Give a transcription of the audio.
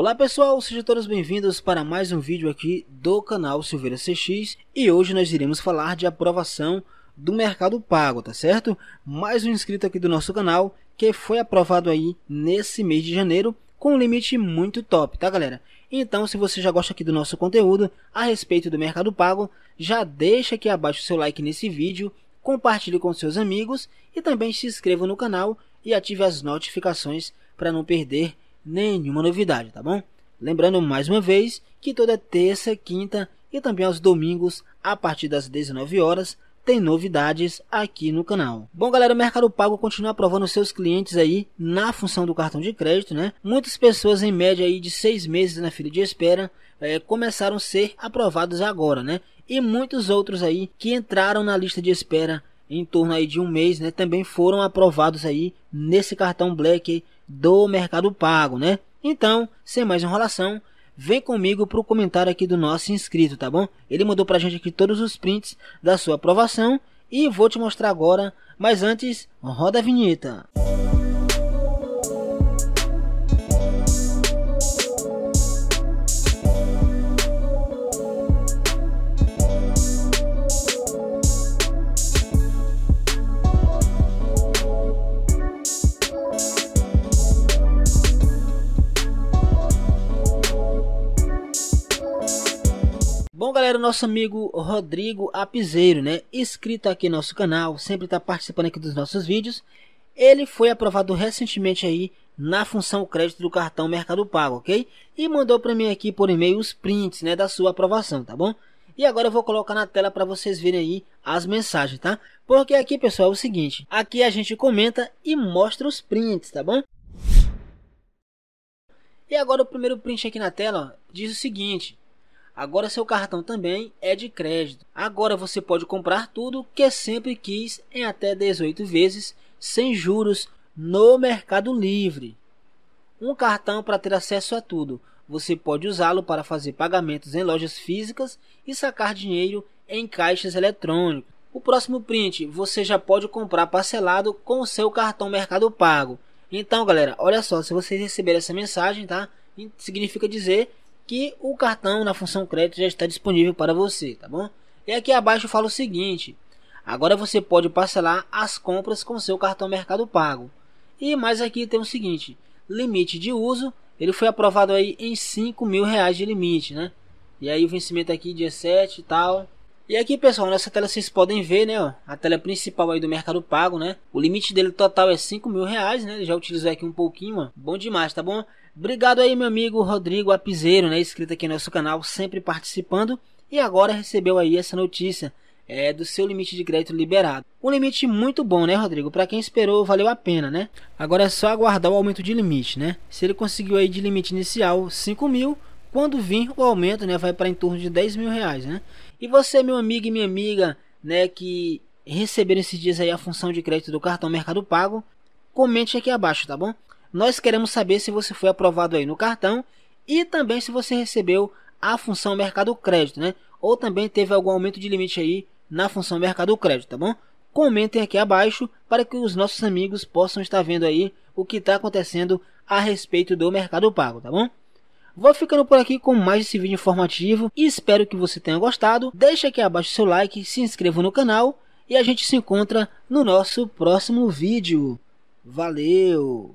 Olá pessoal, sejam todos bem-vindos para mais um vídeo aqui do canal Silveira CX e hoje nós iremos falar de aprovação do Mercado Pago, tá certo? Mais um inscrito aqui do nosso canal que foi aprovado aí nesse mês de janeiro com um limite muito top, tá galera? Então, se você já gosta aqui do nosso conteúdo a respeito do Mercado Pago, já deixa aqui abaixo o seu like nesse vídeo, compartilhe com seus amigos e também se inscreva no canal e ative as notificações para não perder nenhuma novidade, tá bom? Lembrando mais uma vez que toda terça, quinta e também aos domingos, a partir das 19 horas, tem novidades aqui no canal. Bom, galera, o Mercado Pago continua aprovando seus clientes aí na função do cartão de crédito, né? Muitas pessoas, em média aí de seis meses na fila de espera, é, começaram a ser aprovados agora, né? E muitos outros aí que entraram na lista de espera em torno aí de um mês, né, também foram aprovados aí nesse cartão Black do Mercado Pago, né? Então, sem mais enrolação, vem comigo para o comentário aqui do nosso inscrito, tá bom? Ele mandou para a gente aqui todos os prints da sua aprovação e vou te mostrar agora, mas antes, roda a vinheta. Música galera, nosso amigo Rodrigo Apizeiro, né? Inscrito aqui no nosso canal, sempre está participando aqui dos nossos vídeos. Ele foi aprovado recentemente aí na função crédito do cartão Mercado Pago, ok? E mandou para mim aqui por e-mail os prints, né, da sua aprovação, tá bom? E agora eu vou colocar na tela para vocês verem aí as mensagens, tá? Porque aqui, pessoal, é o seguinte, aqui a gente comenta e mostra os prints, tá bom? E agora o primeiro print aqui na tela ó, diz o seguinte: Agora seu cartão também é de crédito. Agora você pode comprar tudo que é sempre quis em até 18 vezes sem juros no Mercado Livre. Um cartão para ter acesso a tudo. Você pode usá-lo para fazer pagamentos em lojas físicas e sacar dinheiro em caixas eletrônicas. O próximo print você já pode comprar parcelado com o seu cartão Mercado Pago. Então, galera, olha só, se vocês receberem essa mensagem, tá? Significa dizer que o cartão na função crédito já está disponível para você, tá bom? E aqui abaixo fala o seguinte: agora você pode parcelar as compras com seu cartão Mercado Pago. E mais aqui tem o seguinte: limite de uso, ele foi aprovado aí em 5 mil reais de limite, né? E aí o vencimento aqui dia 7 e tal. E aqui pessoal, nessa tela vocês podem ver, né, ó, a tela principal aí do Mercado Pago, né, o limite dele total é 5 mil reais, né, já utilizou aqui um pouquinho, ó, bom demais, tá bom? Obrigado aí meu amigo Rodrigo Apizeiro, né, inscrito aqui no nosso canal, sempre participando, e agora recebeu aí essa notícia, é, do seu limite de crédito liberado. Um limite muito bom, né, Rodrigo? Para quem esperou, valeu a pena, né? Agora é só aguardar o aumento de limite, né? Se ele conseguiu aí de limite inicial 5 mil, quando vir o aumento, né, vai para em torno de 10 mil reais, né? E você, meu amigo e minha amiga, né, que receberam esses dias aí a função de crédito do cartão Mercado Pago, comente aqui abaixo, tá bom? Nós queremos saber se você foi aprovado aí no cartão e também se você recebeu a função Mercado Crédito, né? Ou também teve algum aumento de limite aí na função Mercado Crédito, tá bom? Comentem aqui abaixo para que os nossos amigos possam estar vendo aí o que está acontecendo a respeito do Mercado Pago, tá bom? Vou ficando por aqui com mais esse vídeo informativo e espero que você tenha gostado. Deixa aqui abaixo seu like, se inscreva no canal e a gente se encontra no nosso próximo vídeo. Valeu!